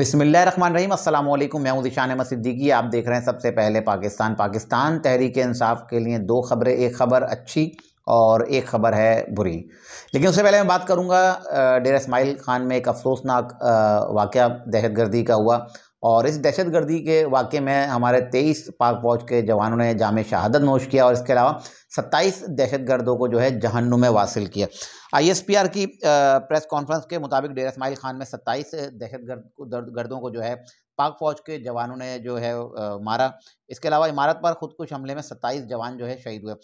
बसमिल अस्सलाम वालेकुम मैं उदिशान दिशान मसिद्दीकी आप देख रहे हैं सबसे पहले पाकिस्तान पाकिस्तान तहरीक इंसाफ के लिए दो खबरें एक खबर अच्छी और एक खबर है बुरी लेकिन उससे पहले मैं बात करूंगा डेरा इसमाइल खान में एक अफसोसनाक वाक़ दहशत गर्दी का हुआ और इस दहशत गर्दी के वाक़े में हमारे तेईस पाक फौज के जवानों ने जाम शहादत नोश किया और इसके अलावा सत्ताईस दहशत गर्दों को जो है जहन्नुम में वासिल किया आईएसपीआर की प्रेस कॉन्फ्रेंस के मुताबिक डेरा इसमाइल खान में सत्ताईस दहशत गर्द गर्दों को जो है पाक फौज के जवानों ने जो है मारा इसके अलावा इमारत पर खुदकुश हमले में सत्ताईस जवान जो है शहीद हुए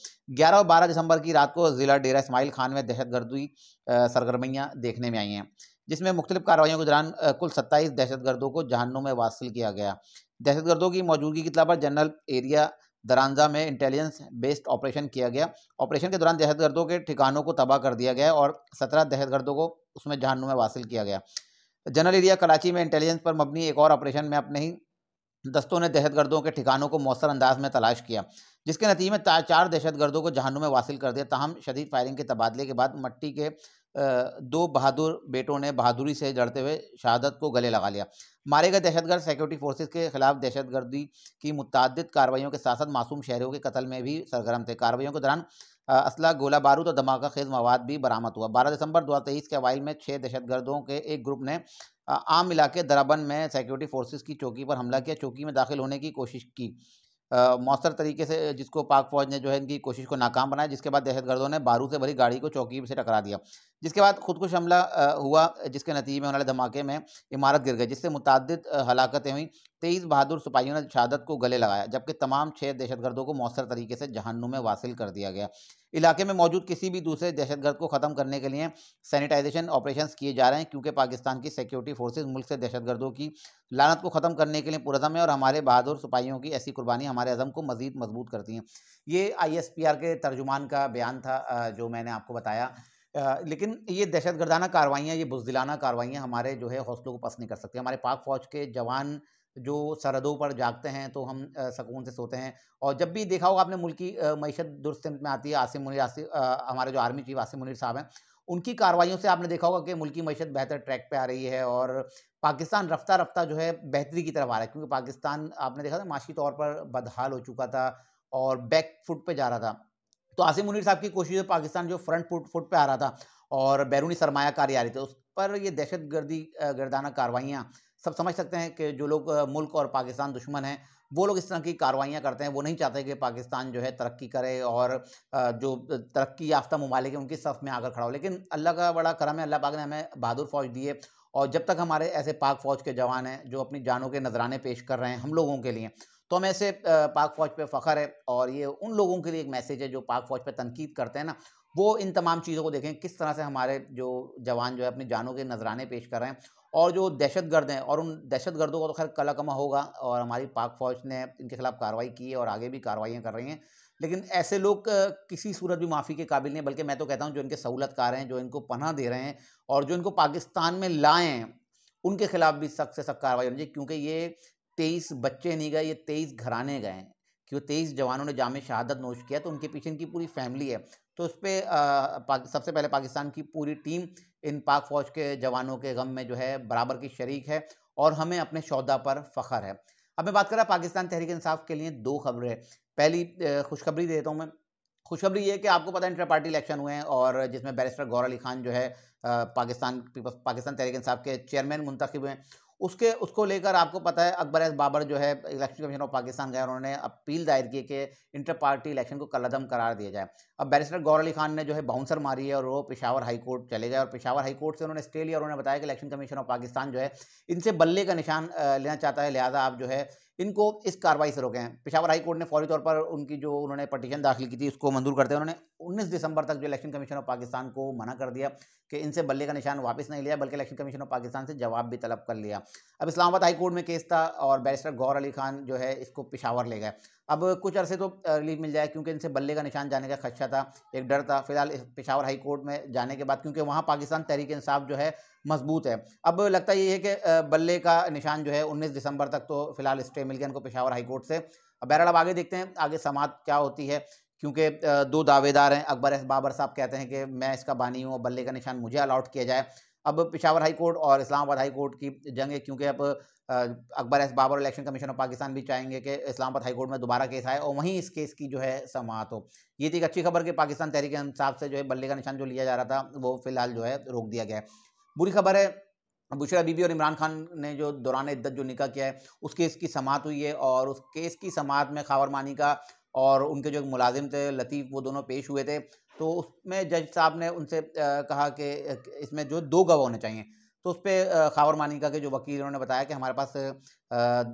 ग्यारह और बारह दिसंबर की रात को ज़िला डेरा इसमाइल खान में दहशत गर्दी सरगर्मियाँ देखने में आई हैं जिसमें मुख्तलिफ कार्रवाइयों के दौरान कुल सत्ताईस दहशतगर्दों को जहनों में वासिल किया गया दहशतगर्दों की मौजूदगी की इतला जनरल एरिया दरानजा में इंटेलिजेंस बेस्ड ऑपरेशन किया गया ऑपरेशन के दौरान दहशतगर्दों के ठिकानों को तबाह कर दिया गया और सत्रह दहशतगर्दों को उसमें जहन्नुम में वासिल किया गया जनरल एरिया कराची में इंटेलिजेंस पर मबनी एक और ऑपरेशन में अपने ही दस्तों ने दहशतगर्दों के ठिकानों को मौसर अंदाज में तलाश किया जिसके नतीजे में चार दहशतगर्दों को जहानों में वासिल कर दिया तहम शदीद फायरिंग के तबादले के बाद मट्टी के दो बहादुर बेटों ने बहादुरी से जड़ते हुए शहादत को गले लगा लिया मारे गए दहशतगर्द सिक्योरिटी फोर्सेज के खिलाफ दहशतगर्दी की मुतद कार्रवाइयों के साथ साथ मासूम शहरों के कत्ल में भी सरगर्म थे कार्रवाइयों के दौरान असला गोला बारूद और धमाका खेज मवाद भी बरामद हुआ बारह दिसंबर दो हज़ार तेईस के अवाइल में छः दहशतगर्दों के एक ग्रुप ने आम इलाके दराबन में सिक्योरिटी फोर्सेज की चौकी पर हमला किया चौकी में दाखिल होने की कोशिश की मौसर तरीके से जिसको पाक फौज ने जो है इनकी कोशिश को नाकाम बनाया जिसके बाद दहशतगर्दों ने बारू से भरी गाड़ी को चौकी से टकरा दिया जिसके बाद खुदकुश हमला हुआ जिसके नतीजे में होने वाले धमाके में इमारत गिर गई जिससे मुतद हलाकतें हुई तेईस बहादुर सिपाहियों ने शहादत को गले लगाया जबकि तमाम छः दहशतगर्दों को मौसर तरीके से जहन्नुम में वासिल कर दिया गया इलाके में मौजूद किसी भी दूसरे दहशतगर्द को ख़त्म करने के लिए सैनिटाइजेशन ऑपरेशन किए जा रहे हैं क्योंकि पाकिस्तान की सिक्योरिटी फोर्सेज मुल्क से दहशतगर्दों की लानत को ख़त्म करने के लिए पुरजम है और हमारे बहादुर सिपाहियों की ऐसी कुर्बानी हमारे अज़म को मज़ीद मजबूत करती हैं ये आई एस पी आर के तर्जुमान का बयान था जो मैंने आपको बताया लेकिन ये दहशत गर्दाना कार्रवाइयाँ ये बुजदिलाना कार्रवाइयाँ हमारे जो है हौसलों को पस नहीं कर सकती हमारे पाक फ़ौज के जवान जो सरहदों पर जागते हैं तो हम सकून से सोते हैं और जब भी देखा होगा आपने मुल्की मीशत दुरुस्त में आती है आसिम मुनिर आसिफ हमारे जो आर्मी चीफ आसिम मुनिर साहब हैं उनकी कार्रवाइयों से आपने देखा होगा कि मुल्की मीशत बेहतर ट्रैक पर आ रही है और पाकिस्तान रफ्तार रफ्तार जो है बेहतरी की तरफ आ रहा है क्योंकि पाकिस्तान आपने देखा था माशी तौर पर बदहाल हो चुका था और बैक फुट पर जा रहा था तो आसिम मुनीर साहब की कोशिश है पाकिस्तान जो फ्रंट फुट फुट पर आ रहा था और बैरूनी सरमाकारी आ रही थी उस पर यह दहशत गर्दी गर्दाना कार्रवाइयाँ सब समझ सकते हैं कि जो लोग मुल्क और पाकिस्तान दुश्मन हैं वो लोग इस तरह की कार्रवाइयाँ करते हैं वो नहीं चाहते कि पाकिस्तान जो है तरक्की करे और जो तरक्की याफ्ता ममालिक हैं उनकी सफ में आकर खड़ा हो लेकिन अल्लाह का बड़ा करम है अल्लाह पाक ने हमें बहादुर फौज दिए और जब तक हमारे ऐसे पाक फ़ौज के जवान हैं जो अपनी जानों के नजराने पेश कर रहे हैं हम लोगों के लिए तो हमें ऐसे पाक फौज पे फ़ख्र है और ये उन लोगों के लिए एक मैसेज है जो पाक फौज पे तनकीद करते हैं ना वो इन तमाम चीज़ों को देखें किस तरह से हमारे जो जवान जो है अपनी जानों के नजराने पेश कर रहे हैं और जो दहशत गर्द हैं और उन दहशत गर्दों का तो खैर कलाकमा होगा और हमारी पाक फौज ने इनके खिलाफ कार्रवाई की है और आगे भी कार्रवाइयाँ कर रही हैं लेकिन ऐसे लोग किसी सूरत भी माफ़ी के काबिल नहीं बल्कि मैं तो कहता हूँ जो इनके सहूलतकार हैं जो इनको पना दे रहे हैं और जो इनको पाकिस्तान में लाएँ उनके खिलाफ भी सख्त से सख्त कार्रवाई होनी चाहिए क्योंकि ये तेईस बच्चे नहीं गए ये तेईस घराने गए हैं कि तेईस जवानों ने जाम शहादत नोश किया तो उनके पीछे इनकी पूरी फैमिली है तो उस पर सबसे पहले पाकिस्तान की पूरी टीम इन पाक फौज के जवानों के गम में जो है बराबर की शरीक है और हमें अपने शौदा पर फ़ख्र है अब मैं बात कर रहा पाकिस्तान तहरीक इंसाफ के लिए दो खबरें पहली खुशखबरी देता हूँ मैं खुशखबरी ये कि आपको पता है इंटर पार्टी इलेक्शन हुए हैं और जिसमें बैरिस्टर गौर अली खान जो है पाकिस्तान पाकिस्तान तहरीक इंसाफ के चेयरमैन मुंतखब हुए हैं उसके उसको लेकर आपको पता है अकबर एस बाबर जो है इलेक्शन कमीशन ऑफ पाकिस्तान गए उन्होंने अपील दायर की कि इंटर पार्टी इलेक्शन को कलदम करार दिया जाए अब बैरिस्टर गौर अली खान ने जो है बाउंसर मारी है और वो पिशावर हाई कोर्ट चले गए और पिशावर हाई कोर्ट से उन्होंने स्टे लिया और उन्होंने बताया कि इलेक्शन कमीशन ऑफ पाकिस्तान जो है इनसे बल्ले का निशान लेना चाहता है लिहाजा आप जो है इनको इस कार्रवाई से रोकें पिशावर हाई कोर्ट ने फौरी तौर पर उनकी जो उन्होंने पटिशन दाखिल की थी उसको मंजूर करते हैं उन्होंने 19 दिसंबर तक जो इलेक्शन कमीशन ऑफ पाकिस्तान को मना कर दिया कि इनसे बल्ले का निशान वापस नहीं लिया बल्कि इलेक्शन कमीशन ऑफ पाकिस्तान से जवाब भी तलब कर लिया अब इस्लामाबाद हाई कोर्ट में केस था और बैरिस्टर गौर अली खान जो है इसको पिशावर ले गए अब कुछ अरसे तो रिलीफ मिल जाए क्योंकि इनसे बल्ले का निशान जाने का खदशा था एक डर था फिलहाल पिशावर हाई कोर्ट में जाने के बाद क्योंकि वहाँ पाकिस्तान तहरीक इंसाफ जो है मजबूत है अब लगता ये है कि बल्ले का निशान जो है उन्नीस दिसंबर तक तो फिलहाल स्टे मिल गया इनको पिशावर हाई कोर्ट से बहरहाल अब आगे देखते हैं आगे समात क्या होती है क्योंकि दो दावेदार हैं अकबर बाबर साहब कहते हैं कि मैं इसका बानी हूँ बल्ले का निशान मुझे अलाउट किया जाए अब पिशावर हाई कोर्ट और इस्लामाबाद हाई कोर्ट की जंग है क्योंकि अब Akbar S Babar election commission of Pakistan भी चाहेंगे कि इस्लामाबाद हाई कोर्ट में दोबारा केस आए और वहीं इस केस की जो है समात हो ये थी एक अच्छी खबर कि पाकिस्तान तहरीक इंसाफ से जो है बल्ले का निशान जो लिया जा रहा था वो फिलहाल जो है रोक दिया गया है बुरी खबर है बुशरा बीबी और इमरान खान ने जो दौरान इद्दत जो निका किया है उस केस की समात हुई है और उस केस की समात में खावर मानी का और उनके जो मुलाजिम थे लतीफ़ वो दोनों पेश हुए थे तो उसमें जज साहब ने उनसे कहा कि इसमें जो दो गवाह होने चाहिए तो उस पर खावर मानिका के जो वकील उन्होंने बताया कि हमारे पास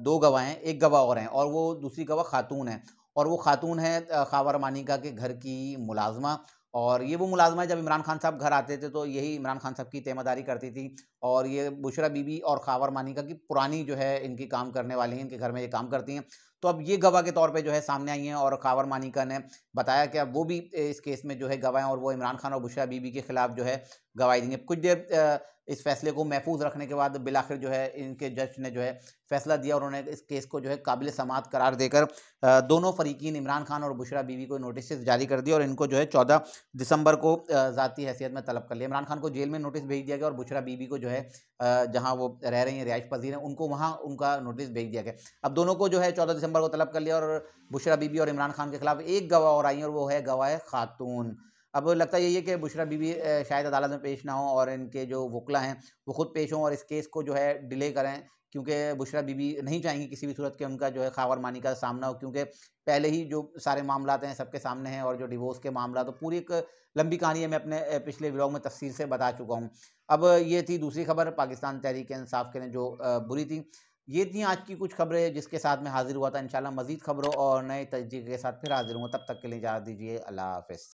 दो गवाह हैं एक गवाह और हैं और वो दूसरी गवाह खातून है और वो खातून है खावर मानिका के घर की मुलाजमा और ये वो मुलाजमा है जब इमरान खान साहब घर आते थे तो यही इमरान खान साहब की तेमादारी करती थी और ये बुशरा बीबी और खावर मानिका की पुरानी जो है इनकी काम करने वाली हैं इनके घर में ये काम करती हैं तो अब ये गवाह के तौर पे जो है सामने आई हैं और कावर मानिका ने बताया कि अब वो भी इस केस में जो है गवाह हैं और वो इमरान खान और बुशरा बीबी के खिलाफ जो है गवाही देंगे कुछ देर इस फैसले को महफूज रखने के बाद बिलाखिर जो है इनके जज ने जो है फैसला दिया और उन्होंने इस केस को जो है काबिल समात करार देकर दोनों फरीकिन इमरान खान और बुशरा बीवी को नोटिस जारी कर दिया और इनको जो है चौदह दिसंबर को ज़ाती हैसियत में तलब कर लिया इमरान खान को जेल में नोटिस भेज दिया गया और बुशरा बीवी को जो है जहाँ वो रह रही हैं रिहाइश पजीर हैं उनको वहाँ उनका नोटिस भेज दिया गया अब दोनों को जो है चौदह दिसंबर नंबर को तलब कर लिया और बुशरा बीबी और इमरान खान के खिलाफ एक गवाह और आई और वो है गवाह खातून अब लगता यही है कि बुशरा बीबी शायद अदालत में पेश ना हो और इनके जो वकला हैं वो खुद पेश हों और इस केस को जो है डिले करें क्योंकि बुशरा बीबी नहीं चाहेंगी किसी भी सूरत के उनका जो है मानी का सामना हो क्योंकि पहले ही जो सारे मामला हैं सबके सामने हैं और जो डिवोर्स के मामला तो पूरी एक लंबी कहानी है मैं अपने पिछले ब्लॉग में तफसील से बता चुका हूँ अब ये थी दूसरी खबर पाकिस्तान तहरीक इंसाफ के लिए जो बुरी थी ये थी आज की कुछ खबरें जिसके साथ मैं हाजिर हुआ था इंशाल्लाह मजीद खबरों और नए तजी के साथ फिर हाजिर हूँ तब तक के लिए जा दीजिए अल्लाह हाफिज़